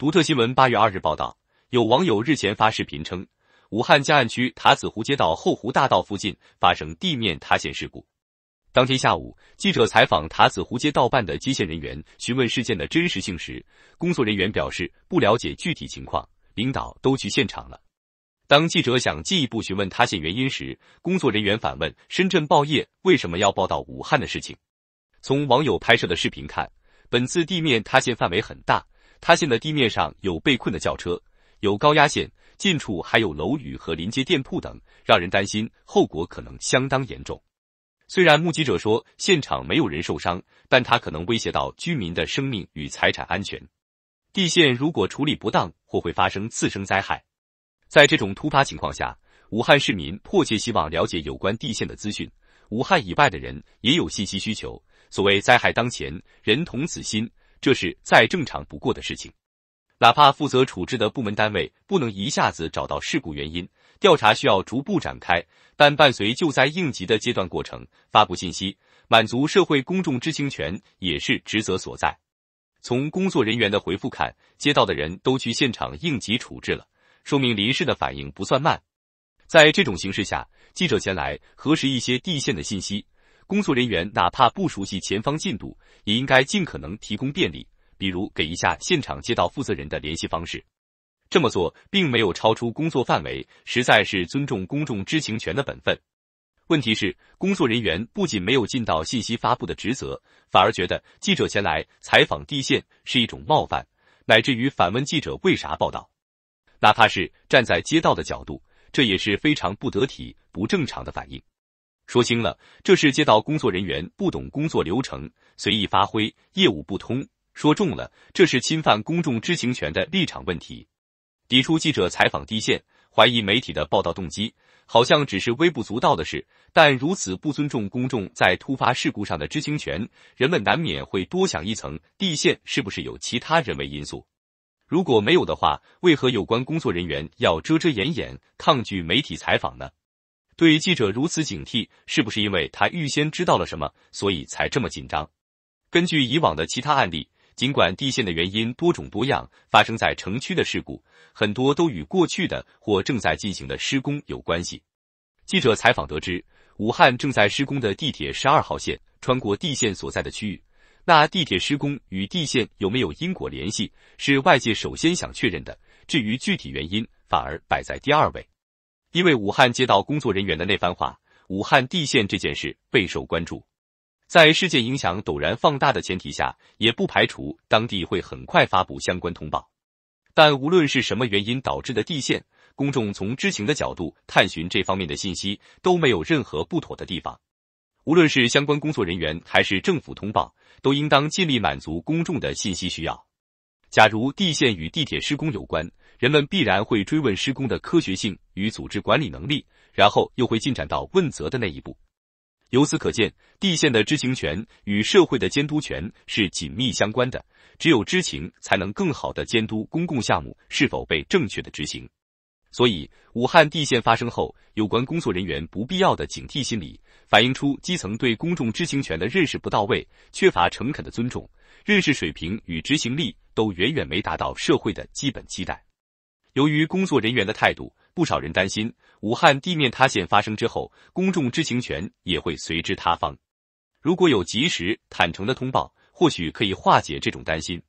独特新闻八月二日报道，有网友日前发视频称，武汉江岸区塔子湖街道后湖大道附近发生地面塌陷事故。当天下午，记者采访塔子湖街道办的接线人员，询问事件的真实性时，工作人员表示不了解具体情况，领导都去现场了。当记者想进一步询问塌陷原因时，工作人员反问《深圳报业》为什么要报道武汉的事情。从网友拍摄的视频看，本次地面塌陷范围很大。塌陷的地面上有被困的轿车，有高压线，近处还有楼宇和临街店铺等，让人担心后果可能相当严重。虽然目击者说现场没有人受伤，但它可能威胁到居民的生命与财产安全。地陷如果处理不当，或会发生次生灾害。在这种突发情况下，武汉市民迫切希望了解有关地陷的资讯。武汉以外的人也有信息需求。所谓灾害当前，人同此心。这是再正常不过的事情，哪怕负责处置的部门单位不能一下子找到事故原因，调查需要逐步展开，但伴随救灾应急的阶段过程，发布信息，满足社会公众知情权也是职责所在。从工作人员的回复看，接到的人都去现场应急处置了，说明林氏的反应不算慢。在这种形势下，记者前来核实一些地线的信息。工作人员哪怕不熟悉前方进度，也应该尽可能提供便利，比如给一下现场街道负责人的联系方式。这么做并没有超出工作范围，实在是尊重公众知情权的本分。问题是，工作人员不仅没有尽到信息发布的职责，反而觉得记者前来采访地线是一种冒犯，乃至于反问记者为啥报道。哪怕是站在街道的角度，这也是非常不得体、不正常的反应。说轻了，这是街道工作人员不懂工作流程，随意发挥，业务不通；说重了，这是侵犯公众知情权的立场问题，抵触记者采访地线，怀疑媒体的报道动机。好像只是微不足道的事，但如此不尊重公众在突发事故上的知情权，人们难免会多想一层：地线是不是有其他人为因素？如果没有的话，为何有关工作人员要遮遮掩掩，抗拒媒体采访呢？对于记者如此警惕，是不是因为他预先知道了什么，所以才这么紧张？根据以往的其他案例，尽管地陷的原因多种多样，发生在城区的事故很多都与过去的或正在进行的施工有关系。记者采访得知，武汉正在施工的地铁十二号线穿过地陷所在的区域，那地铁施工与地陷有没有因果联系，是外界首先想确认的。至于具体原因，反而摆在第二位。因为武汉街道工作人员的那番话，武汉地陷这件事备受关注。在事件影响陡然放大的前提下，也不排除当地会很快发布相关通报。但无论是什么原因导致的地陷，公众从知情的角度探寻这方面的信息都没有任何不妥的地方。无论是相关工作人员还是政府通报，都应当尽力满足公众的信息需要。假如地陷与地铁施工有关。人们必然会追问施工的科学性与组织管理能力，然后又会进展到问责的那一步。由此可见，地线的知情权与社会的监督权是紧密相关的。只有知情，才能更好的监督公共项目是否被正确的执行。所以，武汉地线发生后，有关工作人员不必要的警惕心理，反映出基层对公众知情权的认识不到位，缺乏诚恳的尊重，认识水平与执行力都远远没达到社会的基本期待。由于工作人员的态度，不少人担心武汉地面塌陷发生之后，公众知情权也会随之塌方。如果有及时、坦诚的通报，或许可以化解这种担心。